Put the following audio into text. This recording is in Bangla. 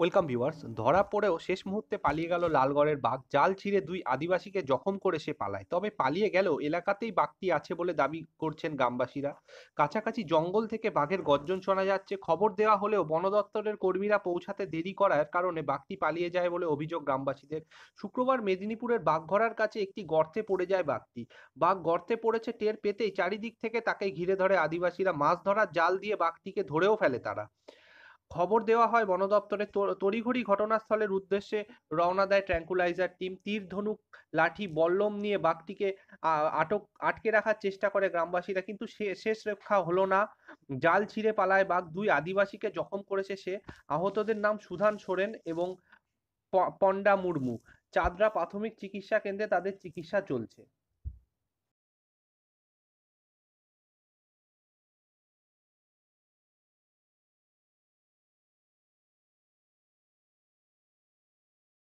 ওয়েলকাম ভিউয়ার্স ধরা পড়েও শেষ মুহূর্তে পালিয়ে গেল লালগড়ের বাঘ জাল ছিঁড়ে দুই আদিবাসীকে জখম করে সে পালায় তবে পালিয়ে গেল এলাকাতেই বাঘটি আছে বলে দাবি করছেন গ্রামবাসীরা কাছাকাছি জঙ্গল থেকে বাঘের গর্জন শোনা যাচ্ছে খবর দেওয়া হলেও বন দপ্তরের কর্মীরা পৌঁছাতে দেরি করার কারণে বাঘটি পালিয়ে যায় বলে অভিযোগ গ্রামবাসীদের শুক্রবার মেদিনীপুরের বাঘঘরার কাছে একটি গর্তে পড়ে যায় বাঘটি বাঘ গর্তে পড়েছে টের পেতেই চারিদিক থেকে তাকে ঘিরে ধরে আদিবাসীরা মাছ ধরার জাল দিয়ে বাঘটিকে ধরেও ফেলে তারা খবর দেওয়া হয় বন দপ্তরের তড়িঘড়ি ঘটনাস্থলের উদ্দেশ্যে রওনা দেয় ট্র্যাঙ্কুলাইজার টিম তীর ধনুক লাঠি বল্লম নিয়ে বাঘটিকে আটক আটকে রাখার চেষ্টা করে গ্রামবাসীরা কিন্তু শেষ রক্ষা হলো না জাল ছিঁড়ে পালায় বাঘ দুই আদিবাসীকে জখম করেছে সে আহতদের নাম সুধান সোরেন এবং পন্ডা মুর্মু চাদরা প্রাথমিক চিকিৎসা কেন্দ্রে তাদের চিকিৎসা চলছে